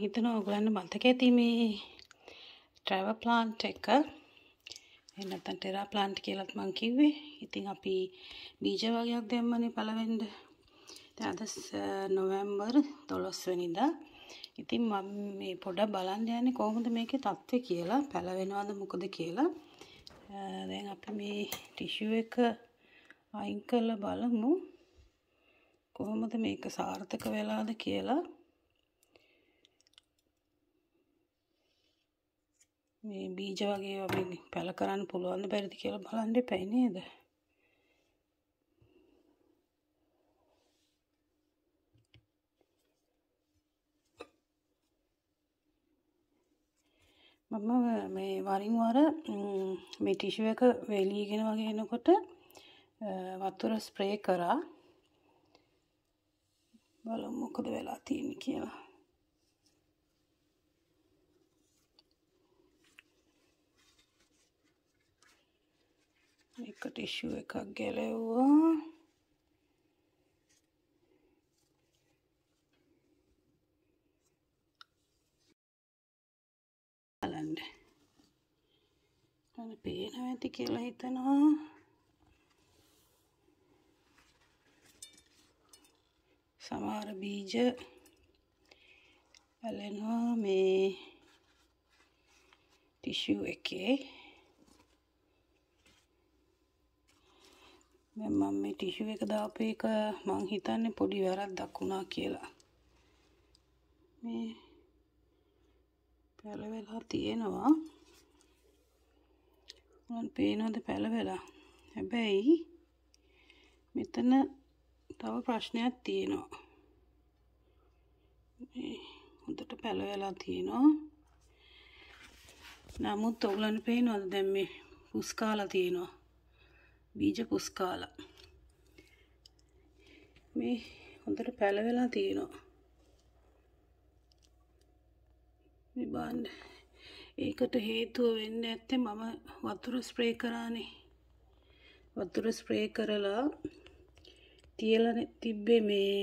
හිතන ඕගලන්න මතක ඇති මේ ට්‍රැව ප්ලාන්ට් එක එනත්තන් ටෙරා ප්ලාන්ට් කියලත් මං කිව්වේ ඉතින් අපි බීජ වගයක් දැම්මනේ පළවෙන්ද අද නොවැම්බර් දොළොස්වනිද ඉතින් මම මේ පොඩක් බලන්න යන්නේ කොහොමද මේකේ තත්ත්වය කියලා පැලවෙනවද මොකද කියලා දැන් අපි මේ ටිෂු එක අයින් කරලා බලමු කොහොමද මේක සාර්ථක වෙලාද කියලා මේ බීජ වගේ මේ පැල කරන්න පුළුවන් බැරිද කියලා බලන්න එපයි නේද? මම මේ වරින් වර මේ ටිෂු එක වෙලීගෙන වගේ එනකොට වතුර ස්ප්‍රේ කරා බලමු මොකද වෙලා තියෙන්නේ කියලා එක ටිෂුව එකක් ගැලව්වා බලන්න අන්න පේනවා ඇති කියලා හිතනවා සමහර බීජ ඇලෙනවා මේ ටිෂුව එකේ දැන් මම මේ ටිෂු එක දාපු එක මං හිතන්නේ පොඩි වැරද්දක් වුණා කියලා. මේ පැලවෙලා තියෙනවා. මම පේනවද පැලවෙලා? හැබැයි මෙතන තව ප්‍රශ්නයක් තියෙනවා. මේ හොඳට පැලවෙලා තියෙනවා. නමුත් ඔයගලන්ට පේනවද දැන් මේ පුස්කාලා තියෙනවා. බීජ කුස් කාලා මේ හොඳට පැලවෙලා තියෙනවා මේ බලන්න ඒකට හේතුව වෙන්න ඇත්තේ මම වතුර ස්ප්‍රේ කරානේ වතුර ස්ප්‍රේ කරලා තියලා තිබ්බේ මේ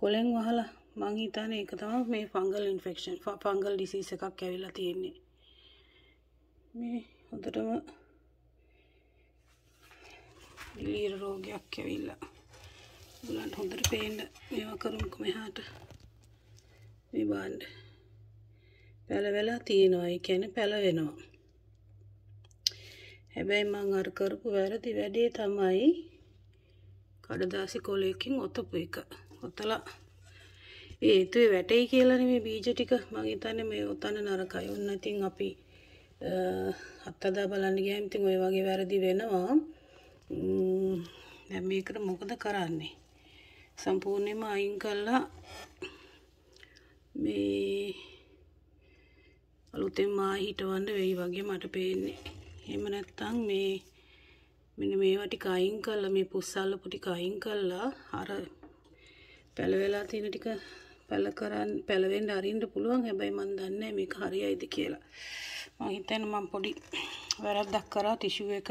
කොලෙන් වහලා මං හිතන්නේ ඒක තමයි මේ fungal infection fungal disease එකක් ඇවිල්ලා තියෙන්නේ මේ හොඳටම ලීර රෝගයක් ඇවිල්ලා ගලන්ට හොඳට පේන්න මේවා කරුන්කු මෙහාට මේ බාණ්ඩ පැලවෙලා තියෙනවා ඒ කියන්නේ පැලවෙනවා හැබැයි මං අර කරපු වැරදි වැඩේ තමයි කඩදාසි කොලයකින් ඔතපු එක ඔතලා ඒ ඒතුවේ වැටෙයි කියලා නෙමෙයි බීජ ටික මං හිතන්නේ මේ ඔතන නරකයි. ඔන්න ඉතින් අපි අත්තදා බලන්න ගියාම ඉතින් ওই වගේ වැරදි වෙනවා. දැන් මේකට මොකද කරන්නේ? සම්පූර්ණයෙන්ම අයින් කරලා මේ අලුතෙන් මා හිටවන්න වෙයි වගේ මට පේන්නේ. එහෙම නැත්නම් මේ මෙන්න මේවා ටික අයින් කරලා මේ පුස්සල්ලපු ටික අයින් කරලා අර පැලවෙලා තියෙන ටික පැල කරන් පැලවෙන්න අරින්න පුළුවන් හැබැයි මම දන්නේ මේක හරියයිද කියලා. මම හිතන්නේ මම පොඩි වැරද්දක් කරා ටිෂු එක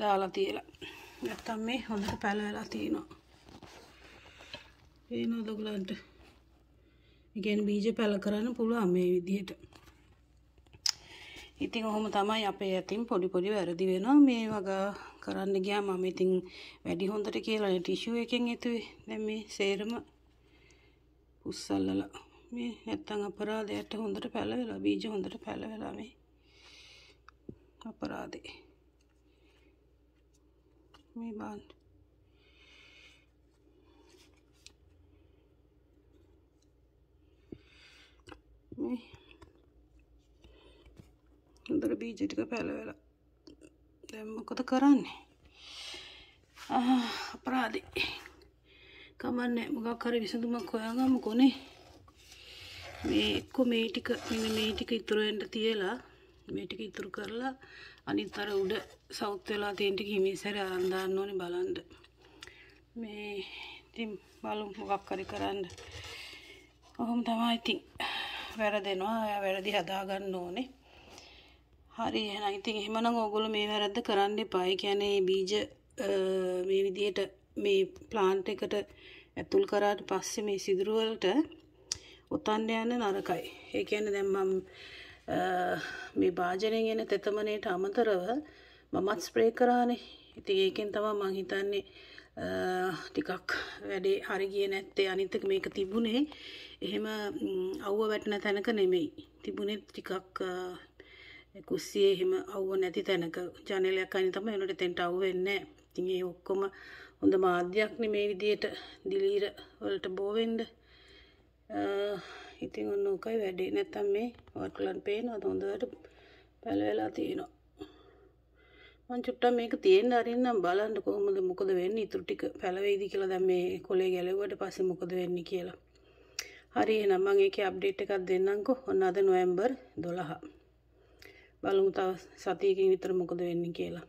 දාලා තියලා නැත්තම් මේ හොඳට පැලවෙලා තියෙනවා පේනවද ඔයගලන්ට ඒ කියන්නේ බීජ පැල කරන්න පුළුවන් මේ විදිහට ඉතින් ඔහොම තමයි අපේ ඇතින් පොඩි පොඩි වැරදි වෙනවා මේ වගේ කරන්න ගියාම මම ඉතින් වැඩි හොඳට කියලා ටිෂු එකෙන් හිතුවේ දැන් මේ සේරම උස්සල්ලලා මේ නැත්තම් අපරාධයට හොඳට පැලවෙලා බීජ හොඳට පැලවෙලා මේ අපරාධේ Miband. හොඳට බීජ ටික පැලවෙලා දැන් මොකද කරන්නේ අපරාධේ කමන්නේ මොකක් හරි විසඳුමක් හොයාගමුකෝ නේ මේ එක්ක මේ ටික මෙන්න මේ ටික ඉතුරු වෙන්න තියලා මේ ටික ඉතුරු කරලා අනිත් අර උඩ සවුත් වෙලා තියෙන ටික හිමීසරේ අරන් දාන්න ඕනේ බලන්න. මේ ඉතින් බලමු මොකක් හරි කරන්න. කොහොම තමයි ඉතින් වැරදෙනවා. ඔයා වැරදි හදා ගන්න ඕනේ. හරි එහෙනම් ඉතින් එහෙමනම් ඕගොල්ලෝ මේ වැරද්ද කරන්න එපා. ඒ කියන්නේ බීජ මේ විදියට මේ plant එකට ඇතුල් කරාට පස්සේ මේ සිදුරු වලට ඔතන්න යන නරකයි. ඒ කියන්නේ දැන් මම මේ භාජනයෙන් එන තෙතමනයට අමතරව මමත් ස්ප්‍රේ කරානේ ඉතින් ඒකෙන් තමයි මං හිතන්නේ ටිකක් වැඩේ හරි ගියේ නැත්තේ අනිත් එක මේක තිබුණේ එහෙම අවුව වැටෙන තැනක නෙමෙයි තිබුණේ ටිකක් කුස්සියේ එහෙම අවුව නැති තැනක ජනේලයක් අයින් තමයි උනට තෙන්ට අවුව වෙන්නේ ඉතින් ඒ ඔක්කොම හොඳ මාධ්‍යයක් නේ මේ විදියට දිලීර වලට බෝ වෙන්න ඉතින් ඔන්න ඕකයි වැඩේ නැත්තම් මේ වටලන් පේනවද හොඳට පැලවෙලා තියෙනවා මං චුට්ටක් මේක තියෙන්න අරින්නම් බලන්න කොහොමද මොකද වෙන්නේ ඉතුරු ටික පැලවෙයිද කියලා දැන් මේ කොලේ ගැලෙව්වට පස්සේ මොකද වෙන්නේ කියලා හරි එහෙනම් මම ඒකේ අප්ඩේට් එකක් දෙන්නම්කෝ ඔන්න අද නොවැම්බර් 12 බලමු තව සතියකින් විතර මොකද වෙන්නේ කියලා